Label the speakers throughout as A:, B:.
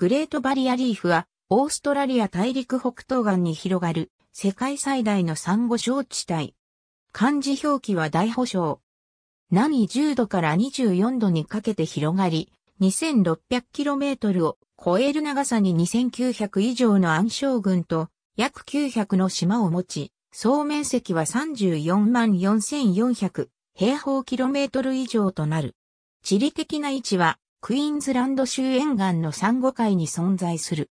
A: グレートバリアリーフは、オーストラリア大陸北東岸に広がる、世界最大のサンゴ礁地帯。漢字表記は大保障。波10度から24度にかけて広がり、2600km を超える長さに2900以上の暗礁群と約900の島を持ち、総面積は34万4400平方キロメートル以上となる。地理的な位置はクイーンズランド州沿岸のサンゴ海に存在する。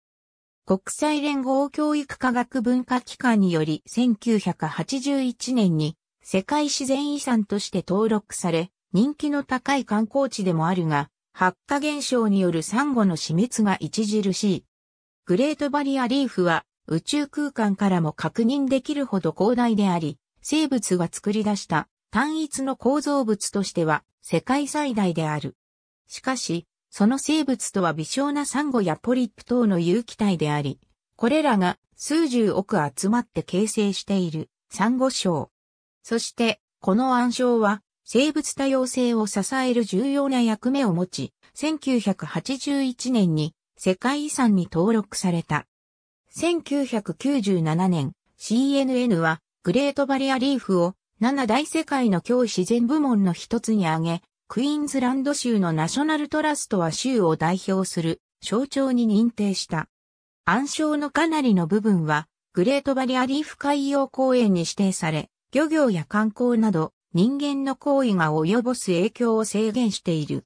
A: 国際連合教育科学文化機関により1981年に世界自然遺産として登録され、人気の高い観光地でもあるが、発火現象によるサンゴの死滅が著しい。グレートバリアリーフは宇宙空間からも確認できるほど広大であり、生物が作り出した単一の構造物としては世界最大である。しかし、その生物とは微小なサンゴやポリップ等の有機体であり、これらが数十億集まって形成しているサンゴ礁。そして、この暗礁は生物多様性を支える重要な役目を持ち、1981年に世界遺産に登録された。1997年、CNN はグレートバリアリーフを7大世界の強自然部門の一つに挙げ、クイーンズランド州のナショナルトラストは州を代表する象徴に認定した。暗礁のかなりの部分は、グレートバリアリーフ海洋公園に指定され、漁業や観光など、人間の行為が及ぼす影響を制限している。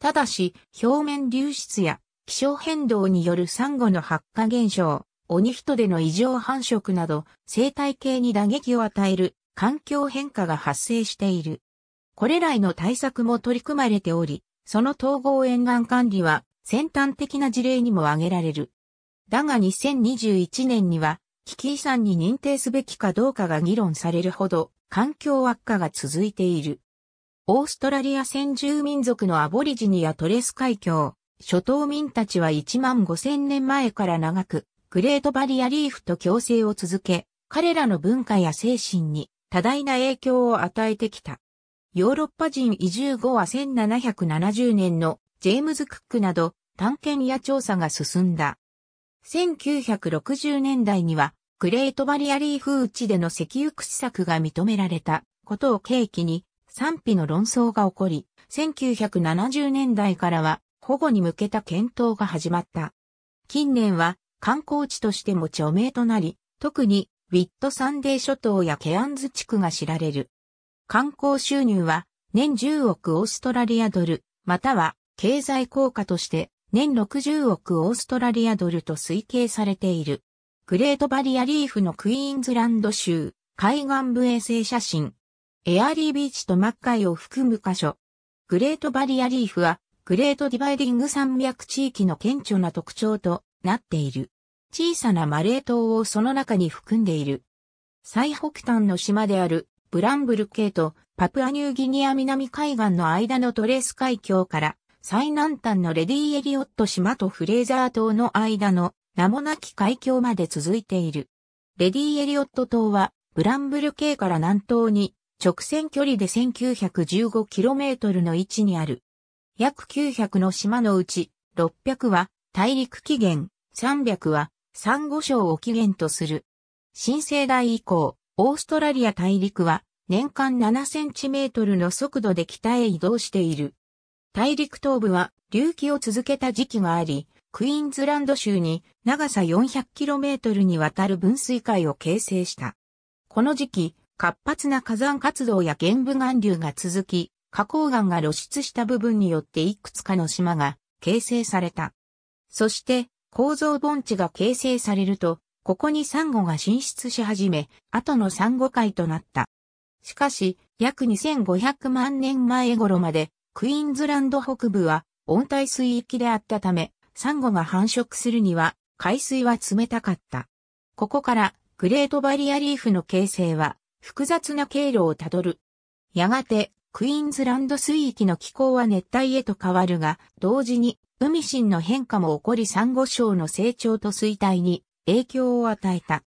A: ただし、表面流出や気象変動によるサンゴの発火現象、鬼人での異常繁殖など、生態系に打撃を与える環境変化が発生している。これらへの対策も取り組まれており、その統合沿岸管理は先端的な事例にも挙げられる。だが2021年には危機遺産に認定すべきかどうかが議論されるほど環境悪化が続いている。オーストラリア先住民族のアボリジニアトレス海峡、諸島民たちは1万5000年前から長く、グレートバリアリーフと共生を続け、彼らの文化や精神に多大な影響を与えてきた。ヨーロッパ人移住後は1770年のジェームズ・クックなど探検や調査が進んだ。1960年代にはグレートバリアリーフちでの石油掘削が認められたことを契機に賛否の論争が起こり、1970年代からは保護に向けた検討が始まった。近年は観光地としても著名となり、特にウィットサンデー諸島やケアンズ地区が知られる。観光収入は年10億オーストラリアドル、または経済効果として年60億オーストラリアドルと推計されている。グレートバリアリーフのクイーンズランド州、海岸部衛星写真。エアリービーチとマッカイを含む箇所。グレートバリアリーフは、グレートディバイディング山脈地域の顕著な特徴となっている。小さなマレー島をその中に含んでいる。最北端の島であるブランブル系とパプアニューギニア南海岸の間のトレース海峡から最南端のレディーエリオット島とフレーザー島の間の名もなき海峡まで続いている。レディーエリオット島はブランブル系から南東に直線距離で 1915km の位置にある。約900の島のうち600は大陸起源、300はサンゴ礁を起源とする。新生代以降、オーストラリア大陸は年間7センチメートルの速度で北へ移動している。大陸東部は隆起を続けた時期があり、クイーンズランド州に長さ4 0 0トルにわたる分水海を形成した。この時期、活発な火山活動や玄武岩流が続き、花崗岩が露出した部分によっていくつかの島が形成された。そして、構造盆地が形成されると、ここにサンゴが進出し始め、後のサンゴ海となった。しかし、約2500万年前頃まで、クイーンズランド北部は温帯水域であったため、サンゴが繁殖するには、海水は冷たかった。ここから、グレートバリアリーフの形成は、複雑な経路をたどる。やがて、クイーンズランド水域の気候は熱帯へと変わるが、同時に、海心の変化も起こりサンゴ礁の成長と衰退に影響を与えた。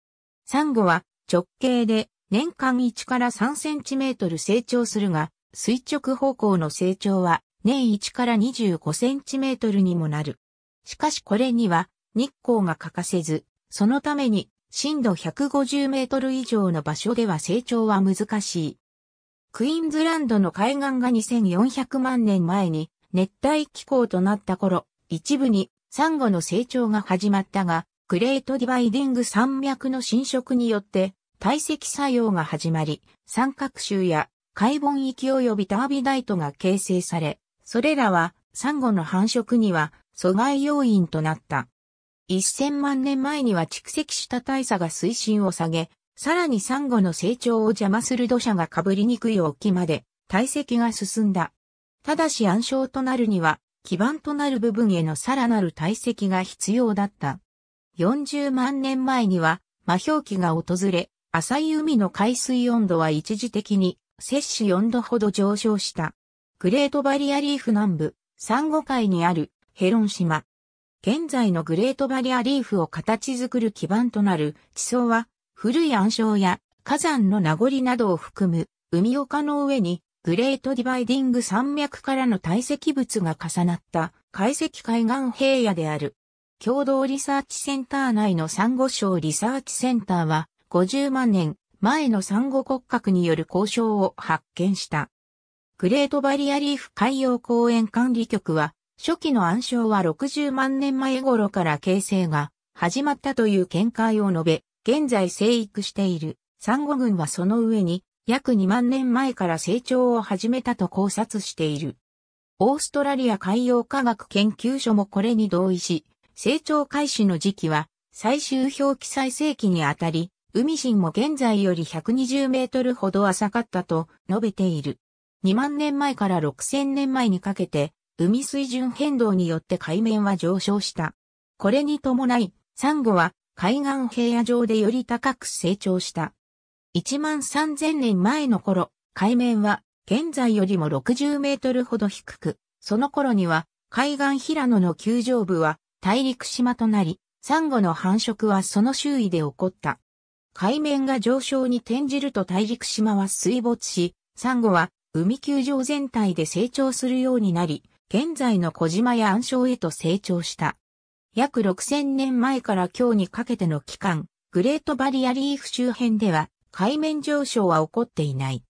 A: サンゴは直径で年間1から3センチメートル成長するが、垂直方向の成長は年1から25センチメートルにもなる。しかしこれには日光が欠かせず、そのために深度150メートル以上の場所では成長は難しい。クイーンズランドの海岸が2400万年前に熱帯気候となった頃、一部にサンゴの成長が始まったが、グレートディバイディング山脈の侵食によって堆積作用が始まり、三角臭や海盆域及びタービダイトが形成され、それらはサンゴの繁殖には阻害要因となった。1000万年前には蓄積した大差が水深を下げ、さらにサンゴの成長を邪魔する土砂が被りにくい沖まで体積が進んだ。ただし暗礁となるには、基盤となる部分へのさらなる体積が必要だった。40万年前には、魔氷期が訪れ、浅い海の海水温度は一時的に摂氏4度ほど上昇した。グレートバリアリーフ南部、サンゴ海にあるヘロン島。現在のグレートバリアリーフを形作る基盤となる地層は、古い暗礁や火山の名残などを含む海丘の上にグレートディバイディング山脈からの堆積物が重なった海石海岸平野である。共同リサーチセンター内のサンゴ礁リサーチセンターは50万年前の産後骨格による交渉を発見した。グレートバリアリーフ海洋公園管理局は、初期の暗礁は60万年前頃から形成が始まったという見解を述べ、現在生育している産後群はその上に約2万年前から成長を始めたと考察している。オーストラリア海洋科学研究所もこれに同意し、成長開始の時期は最終表記最盛期にあたり、海神も現在より120メートルほど浅かったと述べている。2万年前から6000年前にかけて、海水準変動によって海面は上昇した。これに伴い、サンゴは海岸平野上でより高く成長した。1万3000年前の頃、海面は現在よりも60メートルほど低く、その頃には海岸平野の球場部は大陸島となり、サンゴの繁殖はその周囲で起こった。海面が上昇に転じると大陸島は水没し、サンゴは海球場全体で成長するようになり、現在の小島や暗礁へと成長した。約6000年前から今日にかけての期間、グレートバリアリーフ周辺では海面上昇は起こっていない。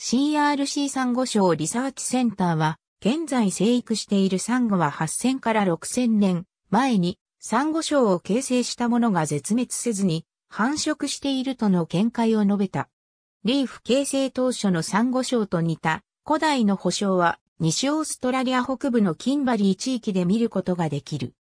A: CRC サンゴ礁リサーチセンターは、現在生育しているサンゴは8000から6000年前にサンゴ礁を形成したものが絶滅せずに繁殖しているとの見解を述べた。リーフ形成当初のサンゴ礁と似た古代の保証は西オーストラリア北部のキンバリー地域で見ることができる。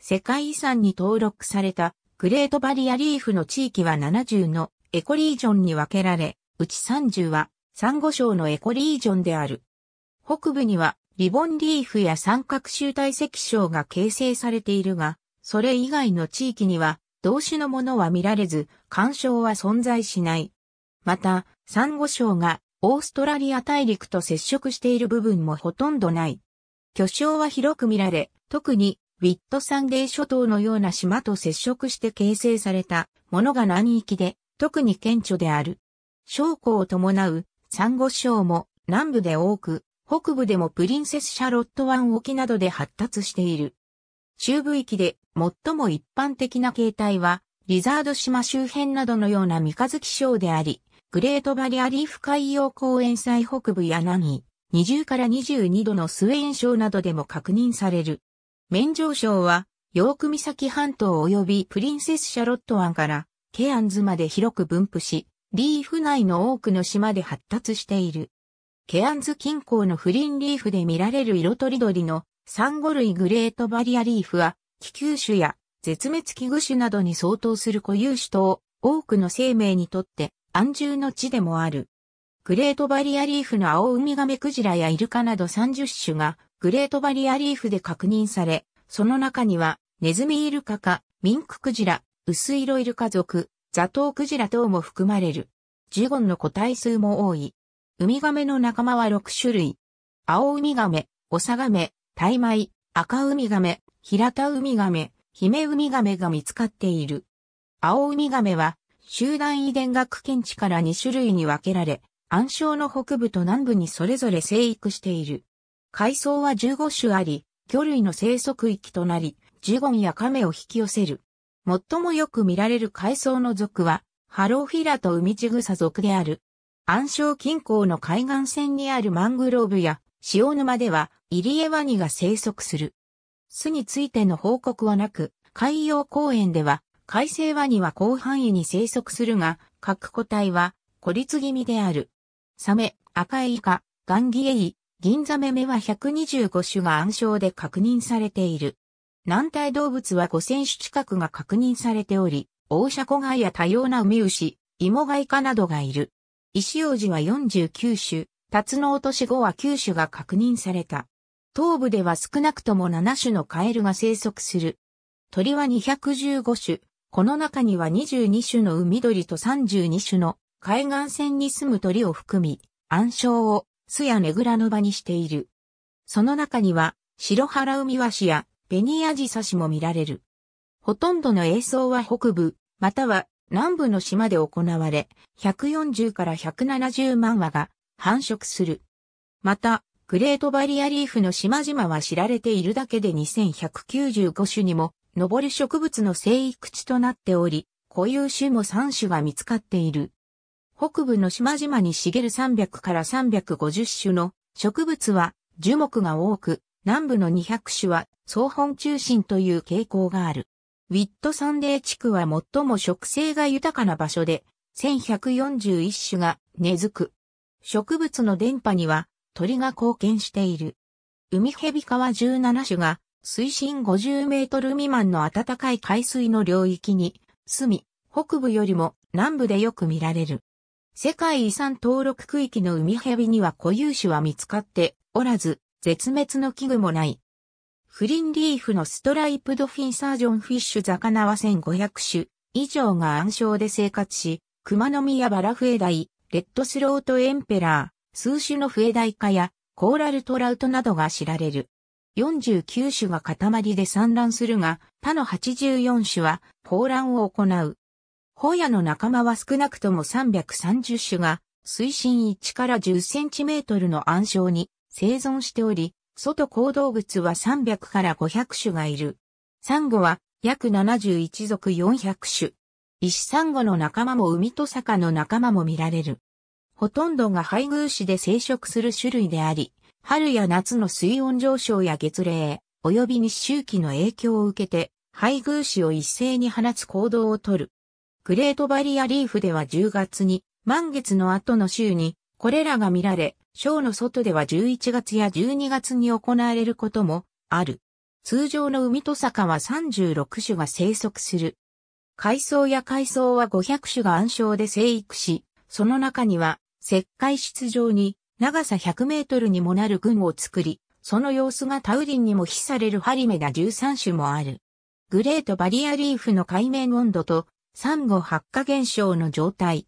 A: 世界遺産に登録されたグレートバリアリーフの地域は70のエコリージョンに分けられ、うち30はサンゴ礁のエコリージョンである。北部にはリボンリーフや三角集体石礁が形成されているが、それ以外の地域には動詞のものは見られず、干渉は存在しない。また、サンゴ礁がオーストラリア大陸と接触している部分もほとんどない。巨礁は広く見られ、特にウィットサンデー諸島のような島と接触して形成されたものが難域で、特に顕著である。将校を伴うサンゴ礁も南部で多く、北部でもプリンセスシャロット湾沖などで発達している。中部域で最も一般的な形態は、リザード島周辺などのような三日月省であり、グレートバリアリーフ海洋公園最北部や南、20から22度のスウェーン省などでも確認される。免上省は、ヨーク岬半島及びプリンセスシャロット湾からケアンズまで広く分布し、リーフ内の多くの島で発達している。ケアンズ近郊のフリンリーフで見られる色とりどりのサンゴ類グレートバリアリーフは、気球種や絶滅危惧種などに相当する固有種と、多くの生命にとって安住の地でもある。グレートバリアリーフの青ウミガメクジラやイルカなど30種がグレートバリアリーフで確認され、その中にはネズミイルカかミンククジラ、薄色イルカ族、ザトウクジラ等も含まれる。ジュゴンの個体数も多い。ウミガメの仲間は6種類。青ウミガメ、オサガメ、タイマイ、赤ウミガメ、平田ウミガメ、ヒメウミガメが見つかっている。青ウミガメは、集団遺伝学検知から2種類に分けられ、暗礁の北部と南部にそれぞれ生育している。海藻は15種あり、魚類の生息域となり、ジュゴンやカメを引き寄せる。最もよく見られる海藻の属は、ハローフィラとウミチグサ属である。暗礁近郊の海岸線にあるマングローブや塩沼ではイリエワニが生息する。巣についての報告はなく、海洋公園では海生ワニは広範囲に生息するが、各個体は孤立気味である。サメ、赤いイカ、ガンギエイ、銀ザメメは125種が暗礁で確認されている。軟体動物は5000種近くが確認されており、オオシャコガイや多様なウミウシ、イモガイカなどがいる。石王子は49種、ツの落とし後は9種が確認された。東部では少なくとも7種のカエルが生息する。鳥は215種、この中には22種の海鳥と32種の海岸線に住む鳥を含み、暗礁を巣やねぐらの場にしている。その中には、白原海ワシやベニアジサシも見られる。ほとんどの映像は北部、または南部の島で行われ、140から170万羽が繁殖する。また、グレートバリアリーフの島々は知られているだけで2195種にも上る植物の生育地となっており、固有種も3種が見つかっている。北部の島々に茂る300から350種の植物は樹木が多く、南部の200種は総本中心という傾向がある。ウィットサンデー地区は最も植生が豊かな場所で、1141種が根付く。植物の電波には鳥が貢献している。海蛇川17種が水深50メートル未満の暖かい海水の領域に住み、北部よりも南部でよく見られる。世界遺産登録区域の海蛇には固有種は見つかっておらず、絶滅の危惧もない。フリンリーフのストライプドフィンサージョンフィッシュ魚は1500種以上が暗礁で生活し、熊野宮やバラフエダイ、レッドスロートエンペラー、数種の笛大化やコーラルトラウトなどが知られる。49種が塊で産卵するが、他の84種は放卵を行う。ホヤの仲間は少なくとも330種が、水深1から10センチメートルの暗礁に生存しており、外行動物は300から500種がいる。サンゴは約71族400種。石サンゴの仲間も海と坂の仲間も見られる。ほとんどが配偶子で生殖する種類であり、春や夏の水温上昇や月齢、及び日周期の影響を受けて、配偶子を一斉に放つ行動をとる。グレートバリアリーフでは10月に、満月の後の週に、これらが見られ、ショーの外では11月や12月に行われることもある。通常の海と坂は36種が生息する。海藻や海藻は500種が暗礁で生育し、その中には石灰質上に長さ100メートルにもなる群を作り、その様子がタウリンにも比されるハリメダ13種もある。グレートバリアリーフの海面温度と、サンゴ発火現象の状態。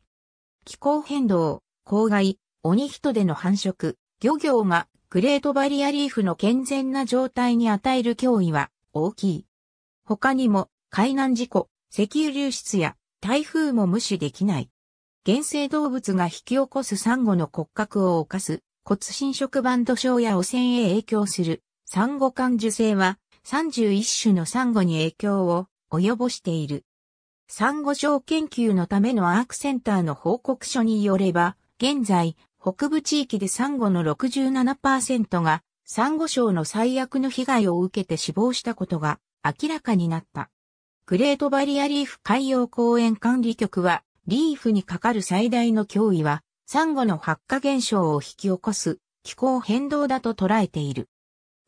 A: 気候変動、公害、鬼人での繁殖、漁業がグレートバリアリーフの健全な状態に与える脅威は大きい。他にも海難事故、石油流出や台風も無視できない。原生動物が引き起こすサンゴの骨格を犯す骨侵食バンド症や汚染へ影響するサンゴ感受精は31種のサンゴに影響を及ぼしている。サンゴ礁研究のためのアークセンターの報告書によれば、現在、北部地域でサンゴの67%がサンゴ礁の最悪の被害を受けて死亡したことが明らかになった。グレートバリアリーフ海洋公園管理局はリーフにかかる最大の脅威は、サンゴの発火現象を引き起こす気候変動だと捉えている。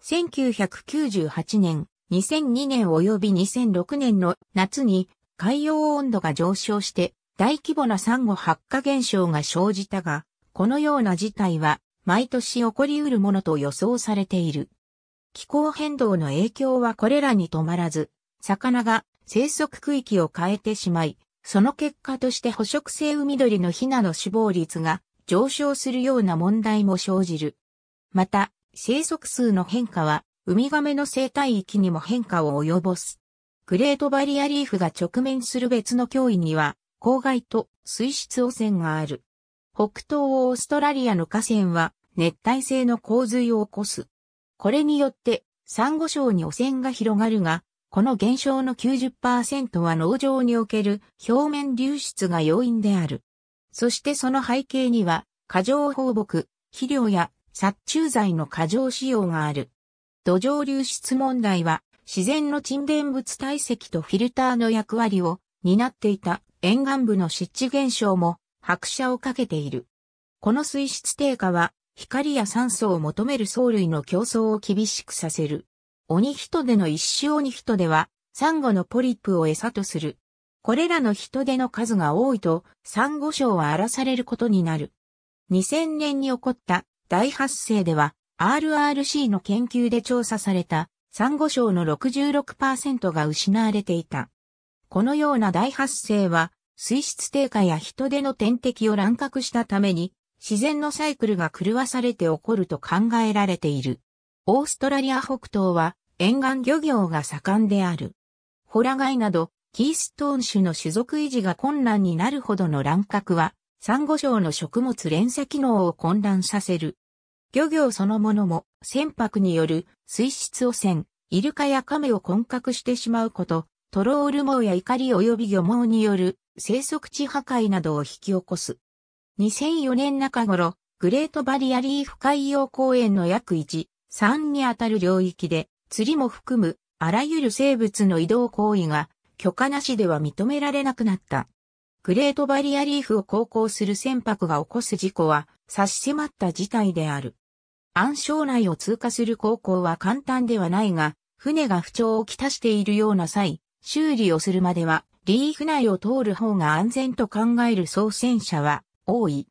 A: 1998年、2002年及び2006年の夏に海洋温度が上昇して大規模なサンゴ発火現象が生じたが、このような事態は毎年起こり得るものと予想されている。気候変動の影響はこれらに止まらず、魚が生息区域を変えてしまい、その結果として捕食性海鳥のヒナの死亡率が上昇するような問題も生じる。また、生息数の変化は、ウミガメの生態域にも変化を及ぼす。グレートバリアリーフが直面する別の脅威には、公害と水質汚染がある。北東オーストラリアの河川は熱帯性の洪水を起こす。これによって、サンゴ礁に汚染が広がるが、この現象の90%は農場における表面流出が要因である。そしてその背景には、過剰放牧、肥料や殺虫剤の過剰使用がある。土壌流出問題は、自然の沈殿物堆積とフィルターの役割を担っていた沿岸部の湿地現象も拍車をかけている。この水質低下は光や酸素を求める藻類の競争を厳しくさせる。鬼人での一種鬼人では、サンゴのポリプを餌とする。これらの人手の数が多いと、サンゴ礁は荒らされることになる。2000年に起こった大発生では、RRC の研究で調査された、サンゴ礁の66%が失われていた。このような大発生は、水質低下や人手の天敵を乱獲したために、自然のサイクルが狂わされて起こると考えられている。オーストラリア北東は沿岸漁業が盛んである。ホラ貝などキーストーン種の種族維持が困難になるほどの乱獲は、サンゴ礁の食物連鎖機能を混乱させる。漁業そのものも船舶による水質汚染、イルカや亀を混獲してしまうこと、トロール網や怒り及び漁網による生息地破壊などを引き起こす。2004年中頃、グレートバリアリーフ海洋公園の約1 3にあたる領域で、釣りも含む、あらゆる生物の移動行為が、許可なしでは認められなくなった。グレートバリアリーフを航行する船舶が起こす事故は、差し迫った事態である。暗礁内を通過する航行は簡単ではないが、船が不調をきたしているような際、修理をするまでは、リーフ内を通る方が安全と考える操船者は多い。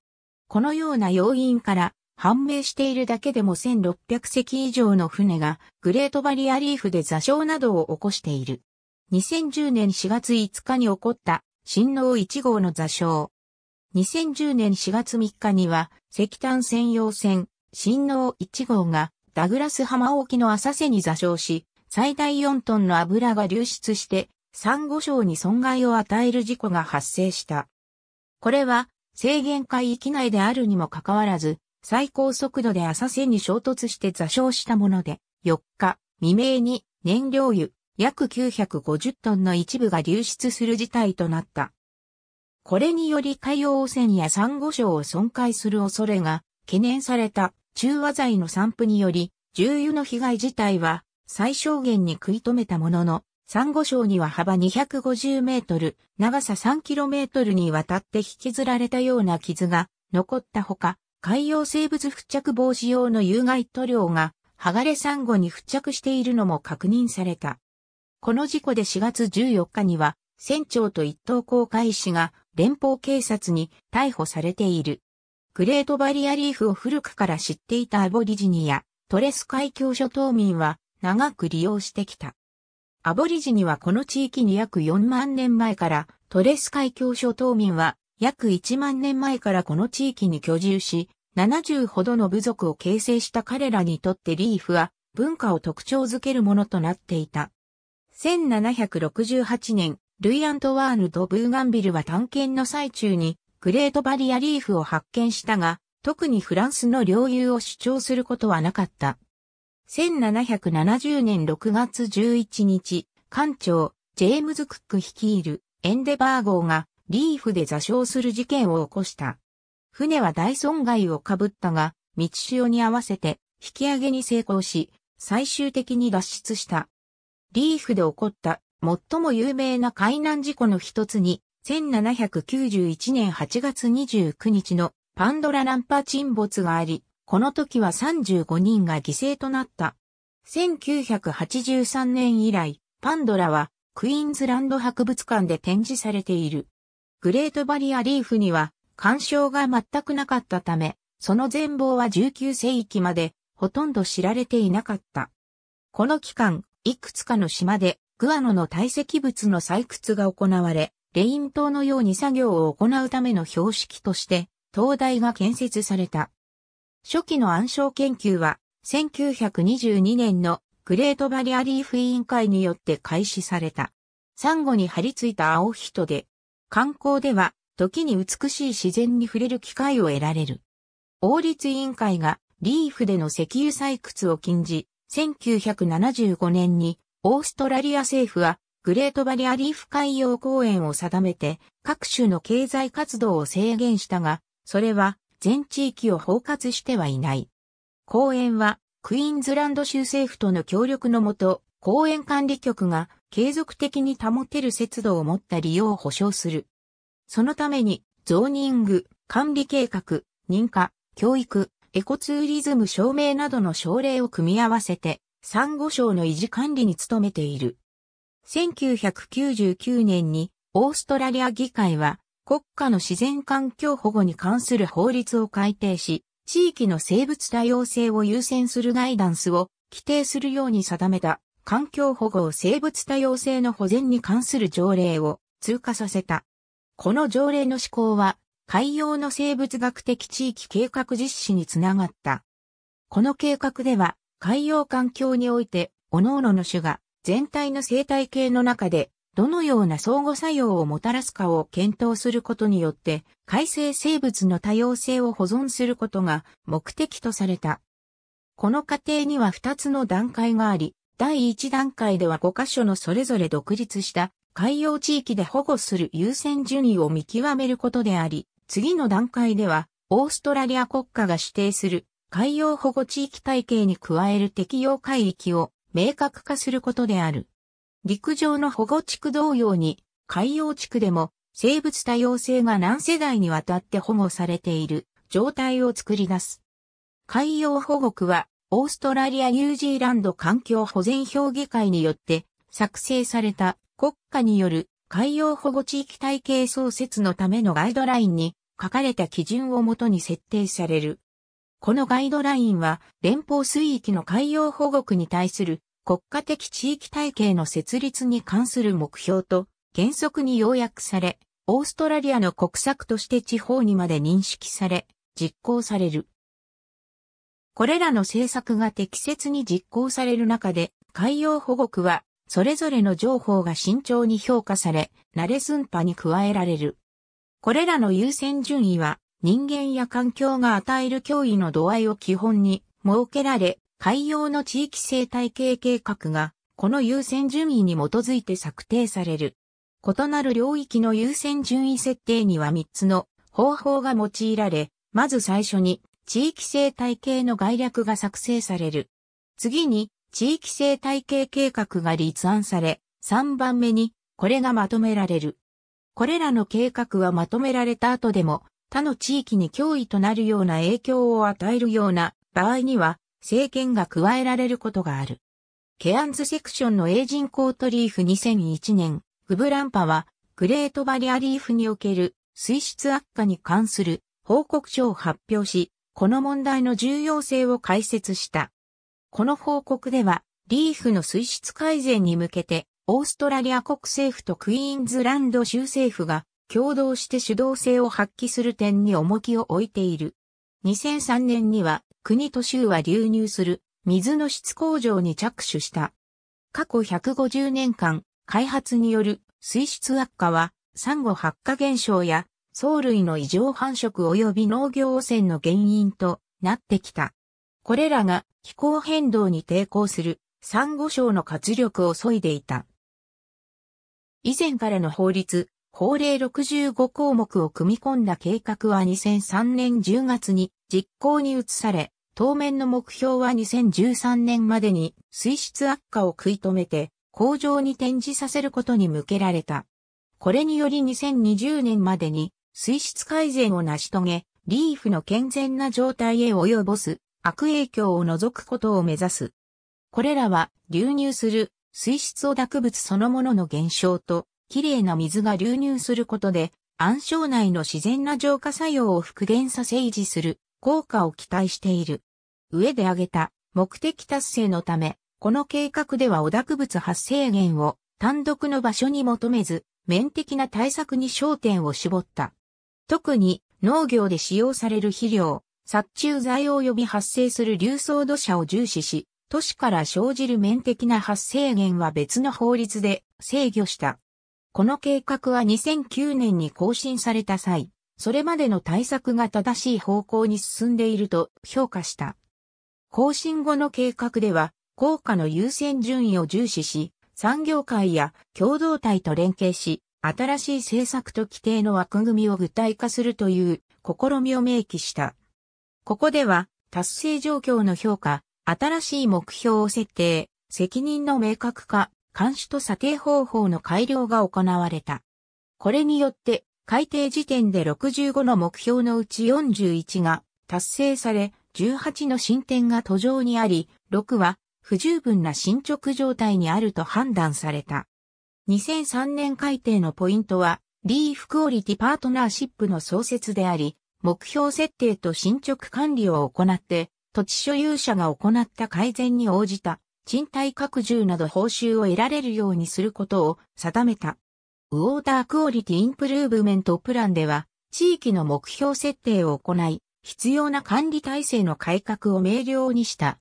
A: このような要因から、判明しているだけでも1600隻以上の船がグレートバリアリーフで座礁などを起こしている。2010年4月5日に起こった新農1号の座礁。2010年4月3日には石炭専用船新農1号がダグラス浜沖の浅瀬に座礁し、最大4トンの油が流出してサンゴ礁に損害を与える事故が発生した。これは制限海域内であるにもかかわらず、最高速度で浅瀬に衝突して座礁したもので、4日未明に燃料油約950トンの一部が流出する事態となった。これにより海洋汚染や珊瑚礁を損壊する恐れが懸念された中和剤の散布により、重油の被害自体は最小限に食い止めたものの、珊瑚礁には幅250メートル、長さ3キロメートルにわたって引きずられたような傷が残ったほか、海洋生物付着防止用の有害塗料が、剥がれサンゴに付着しているのも確認された。この事故で4月14日には、船長と一等航海士が連邦警察に逮捕されている。グレートバリアリーフを古くから知っていたアボリジニやトレス海峡諸島民は長く利用してきた。アボリジニはこの地域に約4万年前からトレス海峡諸島民は約1万年前からこの地域に居住し、70ほどの部族を形成した彼らにとってリーフは文化を特徴づけるものとなっていた。1768年、ルイ・アントワーヌとブーガンビルは探検の最中にグレートバリアリーフを発見したが、特にフランスの領有を主張することはなかった。1770年6月11日、艦長、ジェームズ・クック率いるエンデバー号がリーフで座礁する事件を起こした。船は大損害をかぶったが、道潮に合わせて引き上げに成功し、最終的に脱出した。リーフで起こった最も有名な海難事故の一つに、1791年8月29日のパンドラナンパ沈没があり、この時は35人が犠牲となった。1983年以来、パンドラはクイーンズランド博物館で展示されている。グレートバリアリーフには干渉が全くなかったため、その全貌は19世紀までほとんど知られていなかった。この期間、いくつかの島でグアノの堆積物の採掘が行われ、レイン島のように作業を行うための標識として、灯台が建設された。初期の暗証研究は、1922年のグレートバリアリーフ委員会によって開始された。サンゴに張り付いた青人で、観光では、時に美しい自然に触れる機会を得られる。王立委員会がリーフでの石油採掘を禁じ、1975年にオーストラリア政府はグレートバリアリーフ海洋公園を定めて各種の経済活動を制限したが、それは全地域を包括してはいない。公園はクイーンズランド州政府との協力のもと、公園管理局が継続的に保てる節度を持った利用を保障する。そのために、ゾーニング、管理計画、認可、教育、エコツーリズム証明などの省令を組み合わせて、産後省の維持管理に努めている。1999年に、オーストラリア議会は、国家の自然環境保護に関する法律を改定し、地域の生物多様性を優先するガイダンスを規定するように定めた。環境保護を生物多様性の保全に関する条例を通過させた。この条例の施行は、海洋の生物学的地域計画実施につながった。この計画では、海洋環境において、各々の種が全体の生態系の中で、どのような相互作用をもたらすかを検討することによって、海生生物の多様性を保存することが目的とされた。この過程には2つの段階があり、第1段階では5カ所のそれぞれ独立した海洋地域で保護する優先順位を見極めることであり、次の段階では、オーストラリア国家が指定する海洋保護地域体系に加える適用海域を明確化することである。陸上の保護地区同様に、海洋地区でも生物多様性が何世代にわたって保護されている状態を作り出す。海洋保護区はオーストラリア・ニュージーランド環境保全評議会によって作成された国家による海洋保護地域体系創設のためのガイドラインに書かれた基準をもとに設定される。このガイドラインは連邦水域の海洋保護区に対する国家的地域体系の設立に関する目標と原則に要約され、オーストラリアの国策として地方にまで認識され、実行される。これらの政策が適切に実行される中で、海洋保護区は、それぞれの情報が慎重に評価され、慣れ寸波に加えられる。これらの優先順位は、人間や環境が与える脅威の度合いを基本に設けられ、海洋の地域生態系計画が、この優先順位に基づいて策定される。異なる領域の優先順位設定には3つの方法が用いられ、まず最初に地域生態系の概略が作成される。次に、地域生態系計画が立案され、3番目に、これがまとめられる。これらの計画はまとめられた後でも、他の地域に脅威となるような影響を与えるような場合には、政権が加えられることがある。ケアンズセクションのエイジンコートリーフ2001年、グブランパは、グレートバリアリーフにおける水質悪化に関する報告書を発表し、この問題の重要性を解説した。この報告では、リーフの水質改善に向けて、オーストラリア国政府とクイーンズランド州政府が共同して主導性を発揮する点に重きを置いている。2003年には国と州は流入する水の質向上に着手した。過去150年間、開発による水質悪化は、産後発火現象や藻類の異常繁殖及び農業汚染の原因となってきた。これらが気候変動に抵抗する珊瑚礁の活力を削いでいた。以前からの法律、法令65項目を組み込んだ計画は2003年10月に実行に移され、当面の目標は2013年までに水質悪化を食い止めて工場に展示させることに向けられた。これにより2020年までに水質改善を成し遂げ、リーフの健全な状態へ及ぼす悪影響を除くことを目指す。これらは流入する水質汚濁物そのものの減少と、きれいな水が流入することで、暗礁内の自然な浄化作用を復元させ維持する効果を期待している。上で挙げた目的達成のため、この計画では汚濁物発生源を単独の場所に求めず、面的な対策に焦点を絞った。特に農業で使用される肥料、殺虫剤及び発生する流送土砂を重視し、都市から生じる面的な発生源は別の法律で制御した。この計画は2009年に更新された際、それまでの対策が正しい方向に進んでいると評価した。更新後の計画では、効果の優先順位を重視し、産業界や共同体と連携し、新しい政策と規定の枠組みを具体化するという試みを明記した。ここでは、達成状況の評価、新しい目標を設定、責任の明確化、監視と査定方法の改良が行われた。これによって、改定時点で65の目標のうち41が達成され、18の進展が途上にあり、6は不十分な進捗状態にあると判断された。2003年改定のポイントは、リーフクオリティパートナーシップの創設であり、目標設定と進捗管理を行って、土地所有者が行った改善に応じた、賃貸拡充など報酬を得られるようにすることを定めた。ウォータークオリティインプルーブメントプランでは、地域の目標設定を行い、必要な管理体制の改革を明瞭にした。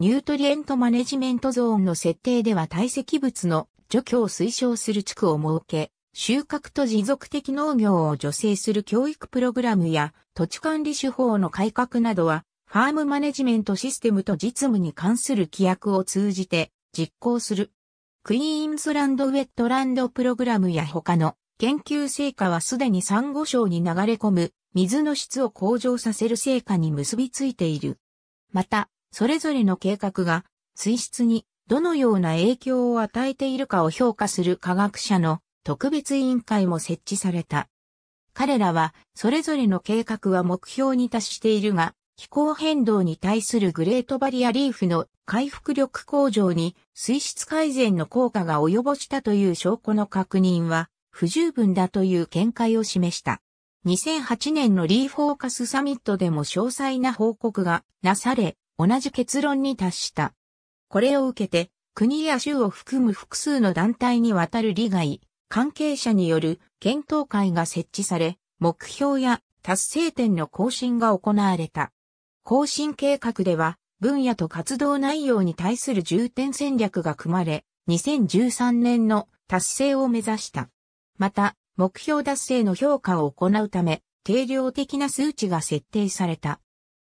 A: ニュートリエントマネジメントゾーンの設定では堆積物の除去を推奨する地区を設け、収穫と持続的農業を助成する教育プログラムや土地管理手法の改革などは、ファームマネジメントシステムと実務に関する規約を通じて実行する。クイーンズランドウェットランドプログラムや他の研究成果はすでに珊瑚礁に流れ込む水の質を向上させる成果に結びついている。また、それぞれの計画が水質にどのような影響を与えているかを評価する科学者の特別委員会も設置された。彼らは、それぞれの計画は目標に達しているが、気候変動に対するグレートバリアリーフの回復力向上に水質改善の効果が及ぼしたという証拠の確認は不十分だという見解を示した。2008年のリーフォーカスサミットでも詳細な報告がなされ、同じ結論に達した。これを受けて、国や州を含む複数の団体にわたる利害、関係者による検討会が設置され、目標や達成点の更新が行われた。更新計画では、分野と活動内容に対する重点戦略が組まれ、2013年の達成を目指した。また、目標達成の評価を行うため、定量的な数値が設定された。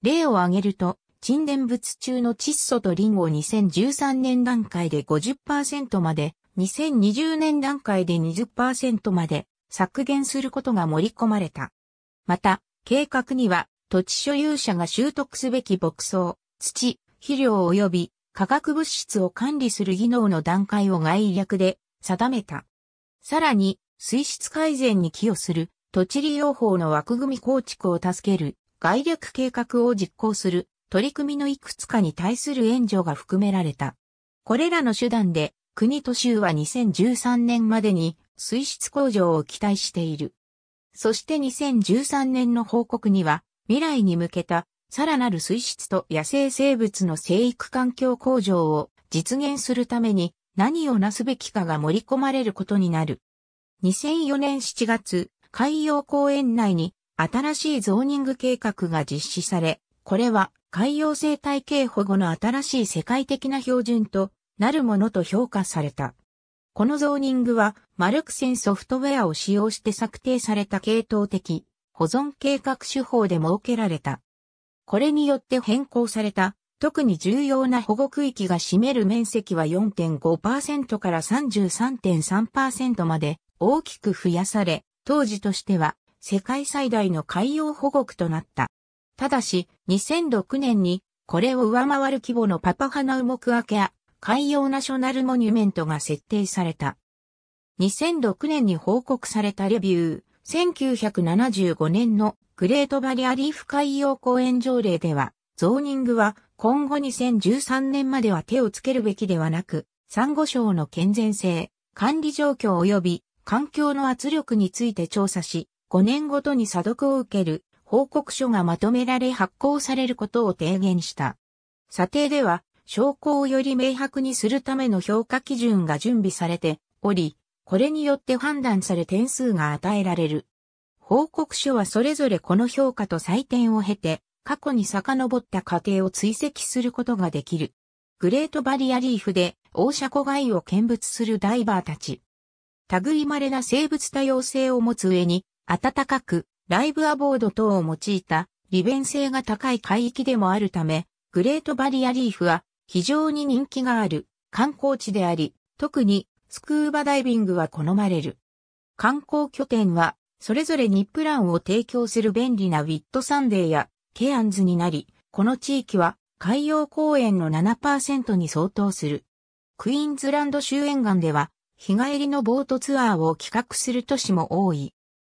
A: 例を挙げると、沈殿物中の窒素とリンを2013年段階で50%まで、2020年段階で20%まで削減することが盛り込まれた。また、計画には土地所有者が習得すべき牧草、土、肥料及び化学物質を管理する技能の段階を概略で定めた。さらに、水質改善に寄与する土地利用法の枠組み構築を助ける概略計画を実行する取り組みのいくつかに対する援助が含められた。これらの手段で、国と州は2013年までに水質向上を期待している。そして2013年の報告には、未来に向けたさらなる水質と野生生物の生育環境向上を実現するために何をなすべきかが盛り込まれることになる。2004年7月、海洋公園内に新しいゾーニング計画が実施され、これは海洋生態系保護の新しい世界的な標準となるものと評価された。このゾーニングは、マルクセンソフトウェアを使用して策定された系統的保存計画手法で設けられた。これによって変更された、特に重要な保護区域が占める面積は4.5%から33.3%まで大きく増やされ、当時としては世界最大の海洋保護区となった。ただし、2006年に、これを上回る規模のパパハナウモクアケア、海洋ナショナルモニュメントが設定された。2006年に報告されたレビュー、1975年のグレートバリアリーフ海洋公園条例では、ゾーニングは今後2013年までは手をつけるべきではなく、産後礁の健全性、管理状況及び環境の圧力について調査し、5年ごとに査読を受ける報告書がまとめられ発行されることを提言した。査定では、証拠をより明白にするための評価基準が準備されており、これによって判断され点数が与えられる。報告書はそれぞれこの評価と採点を経て、過去に遡った過程を追跡することができる。グレートバリアリーフで、大社シ街を見物するダイバーたち。類稀な生物多様性を持つ上に、暖かく、ライブアボード等を用いた利便性が高い海域でもあるため、グレートバリアリーフは非常に人気がある観光地であり、特にスクーバダイビングは好まれる。観光拠点は、それぞれにプランを提供する便利なウィットサンデーやケアンズになり、この地域は海洋公園の7%に相当する。クイーンズランド周辺岸では、日帰りのボートツアーを企画する都市も多い。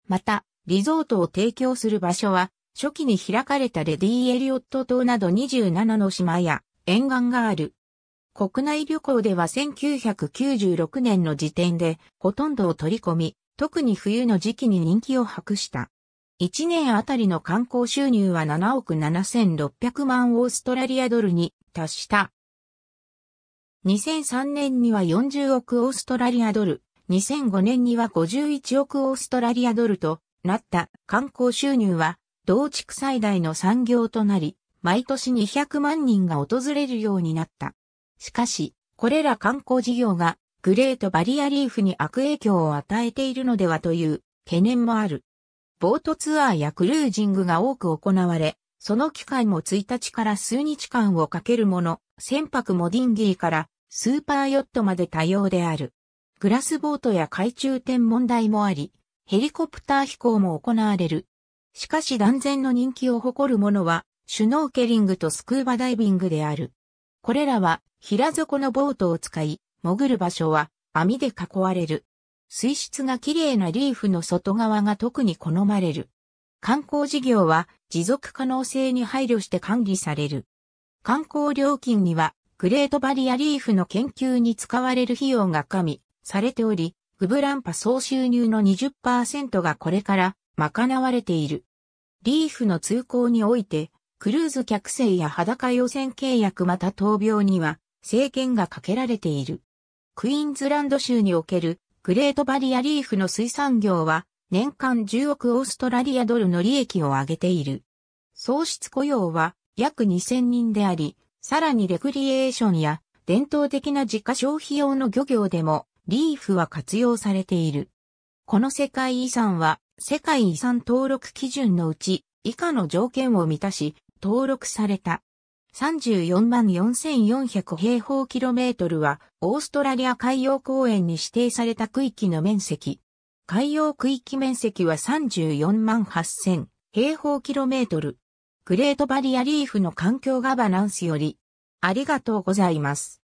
A: また、リゾートを提供する場所は、初期に開かれたレディ・ー・エリオット島など27の島や沿岸がある。国内旅行では1996年の時点でほとんどを取り込み、特に冬の時期に人気を博した。1年あたりの観光収入は7億7600万オーストラリアドルに達した。2003年には40億オーストラリアドル、2005年には51億オーストラリアドルとなった観光収入は、同地区最大の産業となり、毎年200万人が訪れるようになった。しかし、これら観光事業がグレートバリアリーフに悪影響を与えているのではという懸念もある。ボートツアーやクルージングが多く行われ、その期間も1日から数日間をかけるもの、船舶もディンギーからスーパーヨットまで多様である。グラスボートや海中天文台もあり、ヘリコプター飛行も行われる。しかし断然の人気を誇るものは、シュノーケリングとスクーバダイビングである。これらは、平底のボートを使い、潜る場所は、網で囲われる。水質が綺麗なリーフの外側が特に好まれる。観光事業は、持続可能性に配慮して管理される。観光料金には、グレートバリアリーフの研究に使われる費用が加味されており、グブランパ総収入の20%がこれから賄われている。リーフの通行において、クルーズ客船や裸予選契約また闘病には制限がかけられている。クイーンズランド州におけるグレートバリアリーフの水産業は年間10億オーストラリアドルの利益を上げている。創出雇用は約2000人であり、さらにレクリエーションや伝統的な自家消費用の漁業でもリーフは活用されている。この世界遺産は世界遺産登録基準のうち以下の条件を満たし登録された。34万4400平方キロメートルはオーストラリア海洋公園に指定された区域の面積。海洋区域面積は34万8000平方キロメートル。グレートバリアリーフの環境ガバナンスよりありがとうございます。